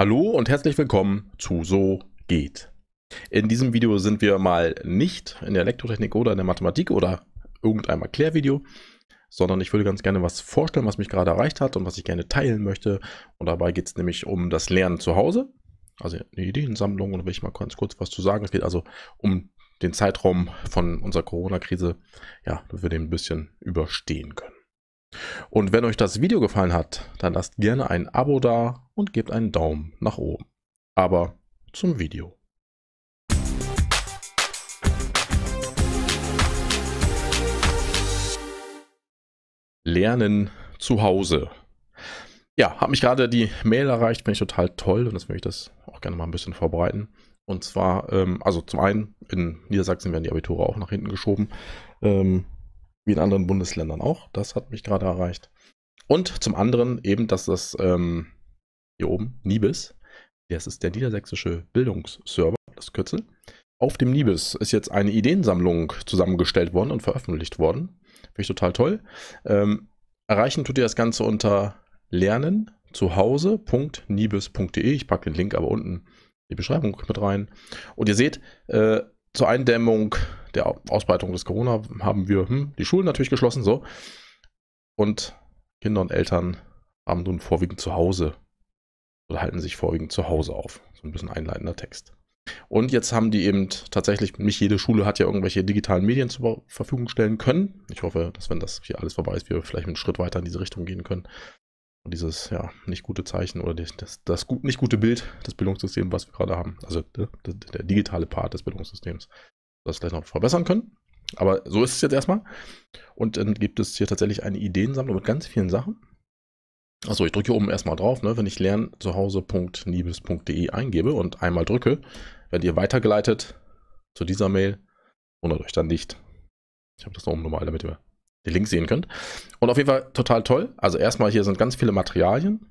Hallo und herzlich willkommen zu So geht. In diesem Video sind wir mal nicht in der Elektrotechnik oder in der Mathematik oder irgendeinem Erklärvideo, sondern ich würde ganz gerne was vorstellen, was mich gerade erreicht hat und was ich gerne teilen möchte. Und dabei geht es nämlich um das Lernen zu Hause, also eine Ideensammlung und da will ich mal ganz kurz was zu sagen. Es geht also um den Zeitraum von unserer Corona-Krise, ja, damit wir den ein bisschen überstehen können. Und wenn euch das Video gefallen hat, dann lasst gerne ein Abo da und gebt einen Daumen nach oben. Aber zum Video. Lernen zu Hause. Ja, habe mich gerade die Mail erreicht, finde ich total toll und das möchte ich das auch gerne mal ein bisschen vorbereiten. Und zwar, ähm, also zum einen, in Niedersachsen werden die Abiture auch nach hinten geschoben. Ähm, wie in anderen Bundesländern auch. Das hat mich gerade erreicht. Und zum anderen eben, dass das ähm, hier oben, Nibis, das ist der niedersächsische Bildungsserver, das Kürzel. Auf dem Nibis ist jetzt eine Ideensammlung zusammengestellt worden und veröffentlicht worden. Finde ich total toll. Ähm, erreichen tut ihr das Ganze unter lernen zuhause.nibis.de. Ich packe den Link aber unten in die Beschreibung mit rein. Und ihr seht, äh, zur Eindämmung der Ausbreitung des Corona haben wir hm, die Schulen natürlich geschlossen, so. Und Kinder und Eltern haben nun vorwiegend zu Hause oder halten sich vorwiegend zu Hause auf. So ein bisschen einleitender Text. Und jetzt haben die eben tatsächlich, nicht jede Schule hat ja irgendwelche digitalen Medien zur Verfügung stellen können. Ich hoffe, dass wenn das hier alles vorbei ist, wir vielleicht einen Schritt weiter in diese Richtung gehen können dieses ja nicht gute Zeichen oder das, das gut, nicht gute Bild des Bildungssystems, was wir gerade haben. Also ne, der, der, digitale Part des Bildungssystems. Das vielleicht noch verbessern können. Aber so ist es jetzt erstmal. Und dann gibt es hier tatsächlich eine Ideensammlung mit ganz vielen Sachen. Achso, ich drücke hier oben erstmal drauf, ne? wenn ich lern eingebe und einmal drücke, werdet ihr weitergeleitet zu dieser Mail. Wundert euch dann nicht. Ich habe das da oben nochmal, damit ihr den Link sehen könnt. Und auf jeden Fall total toll. Also erstmal hier sind ganz viele Materialien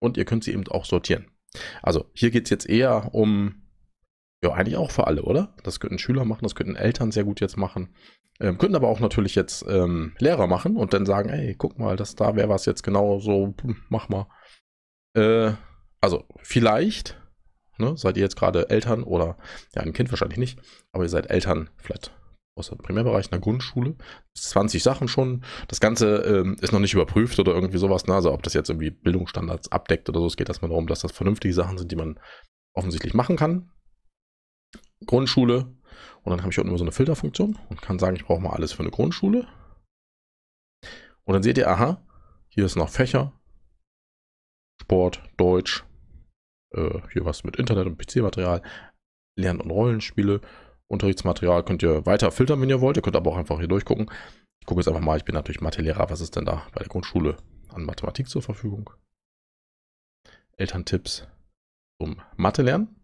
und ihr könnt sie eben auch sortieren. Also hier geht es jetzt eher um, ja eigentlich auch für alle, oder? Das könnten Schüler machen, das könnten Eltern sehr gut jetzt machen. Ähm, könnten aber auch natürlich jetzt ähm, Lehrer machen und dann sagen, ey, guck mal, das da wäre was jetzt genau so, hm, mach mal. Äh, also vielleicht ne, seid ihr jetzt gerade Eltern oder, ja ein Kind wahrscheinlich nicht, aber ihr seid Eltern, vielleicht aus dem Primärbereich einer Grundschule. 20 Sachen schon. Das Ganze ähm, ist noch nicht überprüft oder irgendwie sowas. Ne? Also ob das jetzt irgendwie Bildungsstandards abdeckt oder so. Es geht erstmal darum, dass das vernünftige Sachen sind, die man offensichtlich machen kann. Grundschule. Und dann habe ich unten immer so eine Filterfunktion und kann sagen, ich brauche mal alles für eine Grundschule. Und dann seht ihr, aha, hier ist noch Fächer. Sport, Deutsch, äh, hier was mit Internet und PC-Material, Lern- und Rollenspiele, Unterrichtsmaterial könnt ihr weiter filtern, wenn ihr wollt. Ihr könnt aber auch einfach hier durchgucken. Ich gucke jetzt einfach mal, ich bin natürlich Mathelehrer. Was ist denn da bei der Grundschule an Mathematik zur Verfügung? Elterntipps zum Mathe lernen.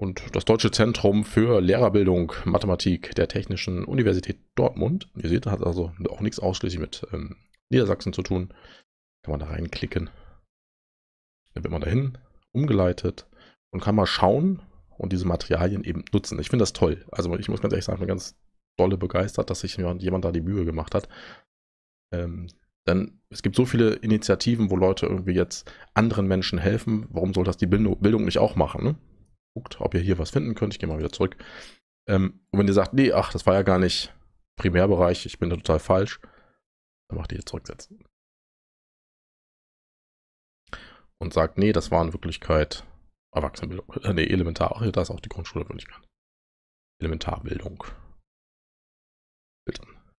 Und das Deutsche Zentrum für Lehrerbildung Mathematik der Technischen Universität Dortmund. Ihr seht, das hat also auch nichts ausschließlich mit ähm, Niedersachsen zu tun. Kann man da reinklicken. Dann wird man dahin umgeleitet und kann mal schauen, und diese Materialien eben nutzen. Ich finde das toll. Also ich muss ganz ehrlich sagen, ich bin ganz dolle begeistert, dass sich jemand da die Mühe gemacht hat. Ähm, denn es gibt so viele Initiativen, wo Leute irgendwie jetzt anderen Menschen helfen. Warum soll das die Bildung, nicht auch machen? Ne? Guckt, ob ihr hier was finden könnt. Ich gehe mal wieder zurück. Ähm, und wenn ihr sagt, nee, ach, das war ja gar nicht Primärbereich, ich bin da total falsch, dann macht ihr hier zurücksetzen. Und sagt, nee, das war in Wirklichkeit Erwachsenenbildung. Äh, nee, Elementar. Ach, da ist auch die Grundschule noch nicht Elementarbildung. Eltern.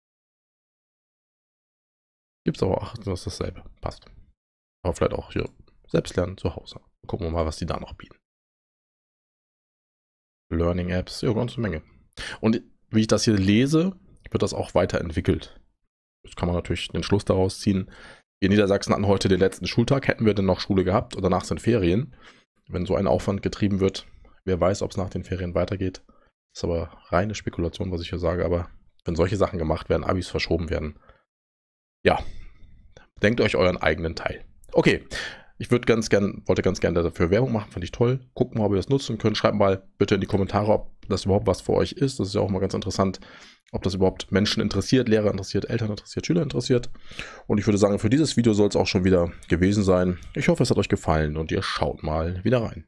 Gibt aber auch das ist dasselbe. Passt. Aber vielleicht auch hier Selbstlernen zu Hause. Gucken wir mal, was die da noch bieten. Learning Apps, ja, ganze Menge. Und wie ich das hier lese, wird das auch weiterentwickelt. Jetzt kann man natürlich den Schluss daraus ziehen. Wir in Niedersachsen hatten heute den letzten Schultag, hätten wir denn noch Schule gehabt und danach sind Ferien wenn so ein Aufwand getrieben wird, wer weiß, ob es nach den Ferien weitergeht. Ist aber reine Spekulation, was ich hier sage, aber wenn solche Sachen gemacht werden, Abis verschoben werden, ja, denkt euch euren eigenen Teil. Okay, ich würde ganz gern, wollte ganz gerne dafür Werbung machen, fand ich toll. Gucken mal, ob ihr das nutzen könnt. Schreibt mal bitte in die Kommentare, ob das überhaupt was für euch ist. Das ist ja auch mal ganz interessant, ob das überhaupt Menschen interessiert, Lehrer interessiert, Eltern interessiert, Schüler interessiert. Und ich würde sagen, für dieses Video soll es auch schon wieder gewesen sein. Ich hoffe, es hat euch gefallen und ihr schaut mal wieder rein.